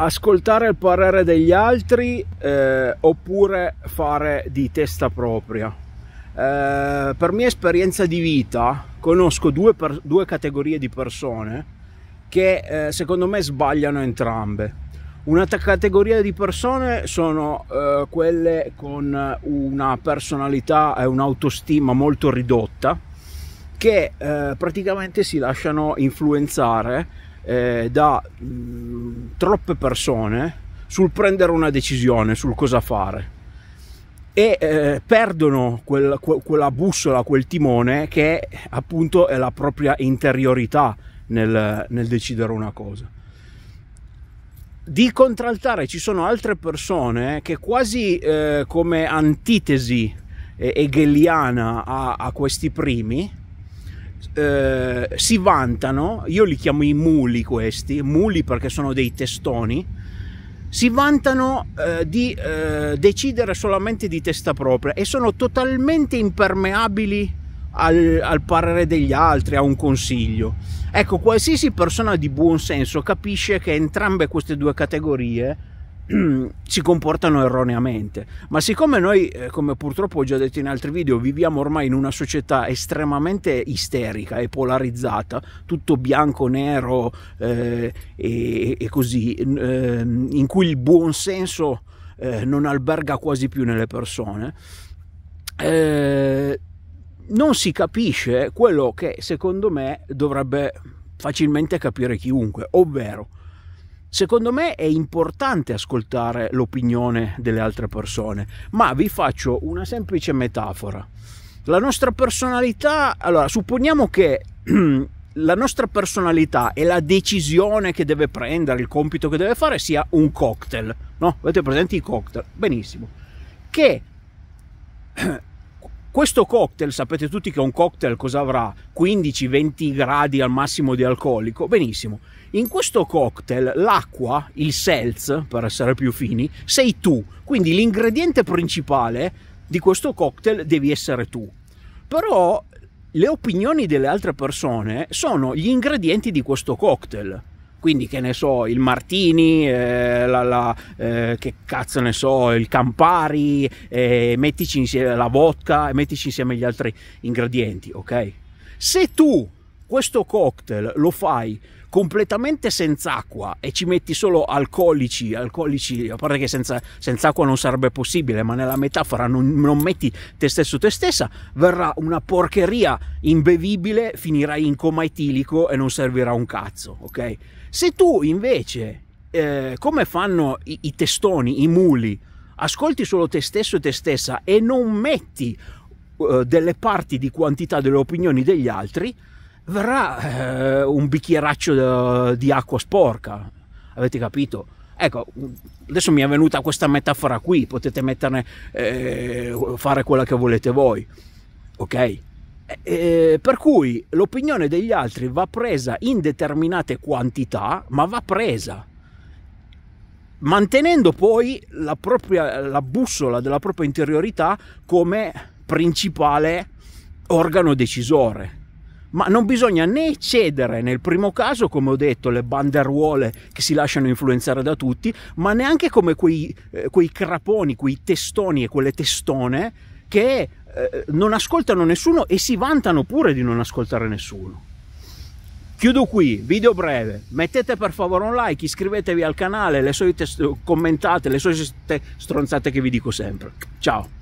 ascoltare il parere degli altri eh, oppure fare di testa propria. Eh, per mia esperienza di vita conosco due, per, due categorie di persone che eh, secondo me sbagliano entrambe. Una categoria di persone sono eh, quelle con una personalità e un'autostima molto ridotta che eh, praticamente si lasciano influenzare eh, da mh, mm, troppe persone sul prendere una decisione, sul cosa fare e eh, perdono quel, que, quella bussola, quel timone che appunto è la propria interiorità nel, nel decidere una cosa di contraltare ci sono altre persone che quasi eh, come antitesi eh, hegeliana a, a, questi primi eh, si vantano, io li chiamo i muli questi, muli perché sono dei testoni, si vantano eh, di eh, decidere solamente di testa propria e sono totalmente impermeabili al, al, parere degli altri, a un consiglio. Ecco, qualsiasi persona di buon senso capisce che entrambe queste due categorie si comportano erroneamente. Ma siccome noi, eh, come purtroppo ho già detto in altri video, viviamo ormai in una società estremamente isterica e polarizzata, tutto bianco, nero eh, e, e, così, eh, in cui il buonsenso eh, non alberga quasi più nelle persone, eh, non si capisce quello che secondo me dovrebbe facilmente capire chiunque, ovvero Secondo me è importante ascoltare l'opinione delle altre persone, ma vi faccio una semplice metafora. La nostra personalità, allora supponiamo che la nostra personalità e la decisione che deve prendere, il compito che deve fare sia un cocktail, no? Avete presente i cocktail? Benissimo. Che Questo cocktail, sapete tutti che un cocktail cosa avrà? 15-20 gradi al massimo di alcolico. Benissimo. In questo cocktail l'acqua, il seltz, per essere più fini, sei tu. Quindi l'ingrediente principale di questo cocktail devi essere tu. Però le opinioni delle altre persone sono gli ingredienti di questo cocktail quindi che ne so il Martini eh, la, la, eh, che cazzo ne so il Campari eh, mettici insieme la vodka e mettici insieme gli altri ingredienti ok se tu questo cocktail lo fai completamente senza acqua e ci metti solo alcolici, alcolici a parte che senza, senza acqua non sarebbe possibile, ma nella metafora non, non, metti te stesso te stessa, verrà una porcheria imbevibile, finirai in coma etilico e non servirà un cazzo, ok? Se tu invece, eh, come fanno i, i testoni, i muli, ascolti solo te stesso e te stessa e non metti eh, delle parti di quantità delle opinioni degli altri, verrà eh, un bicchieraccio eh, di acqua sporca. Avete capito? Ecco, adesso mi è venuta questa metafora qui, potete metterne, eh, fare quella che volete voi, ok? Eh, eh, per cui l'opinione degli altri va presa in determinate quantità, ma va presa, mantenendo poi la, propria, la bussola della propria interiorità come principale organo decisore, ma non bisogna né cedere nel primo caso, come ho detto, le banderuole che si lasciano influenzare da tutti, ma neanche come quei, eh, quei craponi, quei testoni e quelle testone che eh, non ascoltano nessuno e si vantano pure di non ascoltare nessuno. Chiudo qui, video breve, mettete per favore un like, iscrivetevi al canale, le solite commentate, le solite stronzate che vi dico sempre. Ciao!